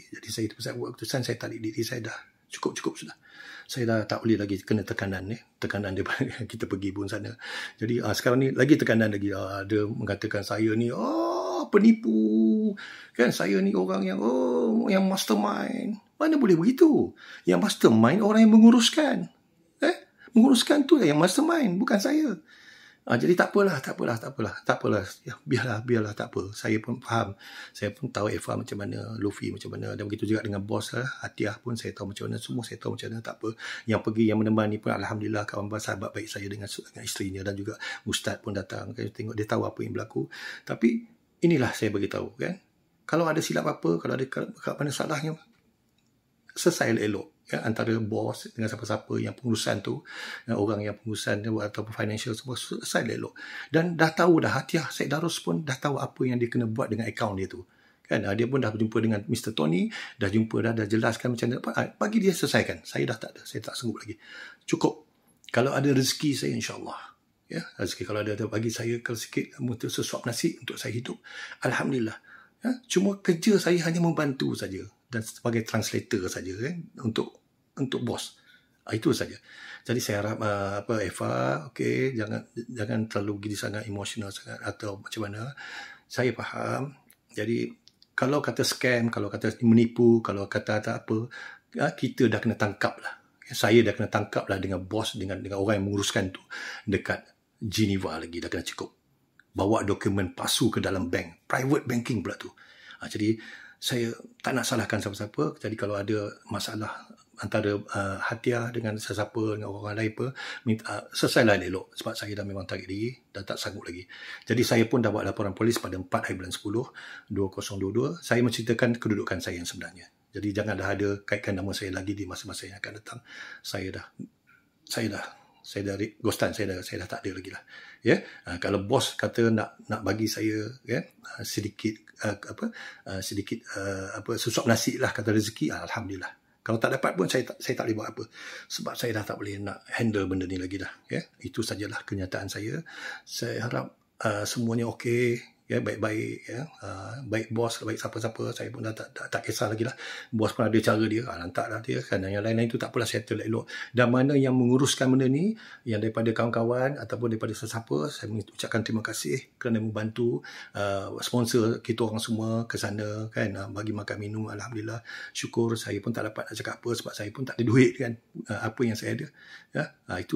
Jadi saya itu saya waktu sana saya tarik diri saya dah cukup cukup sudah. Saya dah tak boleh lagi kena tekanan ni, eh. tekanan dia kita pergi pun sana. Jadi ah sekarang ni lagi tekanan lagi uh, ah, ada mengatakan saya ni oh penipu. Kan saya ni orang yang oh yang mastermind. Mana boleh begitu? Yang mastermind orang yang menguruskan. Eh, menguruskan tu lah yang mastermind bukan saya. Uh, jadi tak apalah, tak apalah, tak apalah, tak apalah. Ya, biarlah, biarlah, tak apa. Saya pun faham. Saya pun tahu Eva macam mana, Luffy macam mana. Dan begitu juga dengan bos lah. Atiah pun saya tahu macam mana. Semua saya tahu macam mana, tak apa. Yang pergi, yang menemani pun Alhamdulillah kawan kawan sahabat baik saya dengan, dengan isterinya. Dan juga Ustaz pun datang. Kan, tengok dia tahu apa yang berlaku. Tapi inilah saya bagi tahu kan. Kalau ada silap apa, kalau ada kat mana salahnya, selesai elok ya, antara bos dengan siapa-siapa yang pengurusan tu dengan orang yang pengurusan tu ataupun financial semua selesai dah elok dan dah tahu dah hati Hatiah Syed Darus pun dah tahu apa yang dia kena buat dengan akaun dia tu kan ah, dia pun dah berjumpa dengan Mr. Tony dah jumpa dah dah jelaskan macam mana ah, bagi dia selesaikan saya dah tak ada saya tak sanggup lagi cukup kalau ada rezeki saya insyaAllah ya rezeki kalau ada bagi saya kalau sikit mungkin sesuap nasi untuk saya hidup Alhamdulillah ya? cuma kerja saya hanya membantu saja dan sebagai translator saja kan untuk untuk bos. Ah, itu saja. Jadi saya harap uh, apa Eva, okey, jangan jangan terlalu gini sangat emosional sangat atau macam mana. Saya faham. Jadi kalau kata scam, kalau kata menipu, kalau kata tak apa, ah, kita dah kena tangkap lah. Saya dah kena tangkap lah dengan bos, dengan dengan orang yang menguruskan tu dekat Geneva lagi dah kena cukup. Bawa dokumen palsu ke dalam bank. Private banking pula tu. Jadi saya tak nak salahkan siapa-siapa. Jadi kalau ada masalah antara uh, hatiah dengan sesiapa dengan orang-orang lain apa minta uh, selesailah elok sebab saya dah memang tarik diri dan tak sanggup lagi. Jadi saya pun dah buat laporan polis pada 4 hari bulan 10 2022 saya menceritakan kedudukan saya yang sebenarnya. Jadi jangan dah ada kaitkan nama saya lagi di masa-masa yang akan datang. Saya dah saya dah saya dari Gostan saya dah saya dah tak ada lagi lah. Ya, yeah? uh, kalau bos kata nak nak bagi saya ya yeah, uh, sedikit uh, apa uh, sedikit uh, apa susuk nasi lah kata rezeki uh, alhamdulillah kalau tak dapat pun saya tak, saya tak boleh buat apa. Sebab saya dah tak boleh nak handle benda ni lagi dah. Ya? Itu sajalah kenyataan saya. Saya harap uh, semuanya okey ya baik-baik ya uh, baik bos baik siapa-siapa saya pun dah tak tak, tak kisah lagi lah bos pun ada cara dia ah lantak lah dia kan yang lain-lain tu tak apalah settle lah elok dan mana yang menguruskan benda ni yang daripada kawan-kawan ataupun daripada sesiapa saya mengucapkan terima kasih kerana membantu uh, sponsor kita orang semua ke sana kan uh, bagi makan minum alhamdulillah syukur saya pun tak dapat nak cakap apa sebab saya pun tak ada duit kan uh, apa yang saya ada ya uh, itu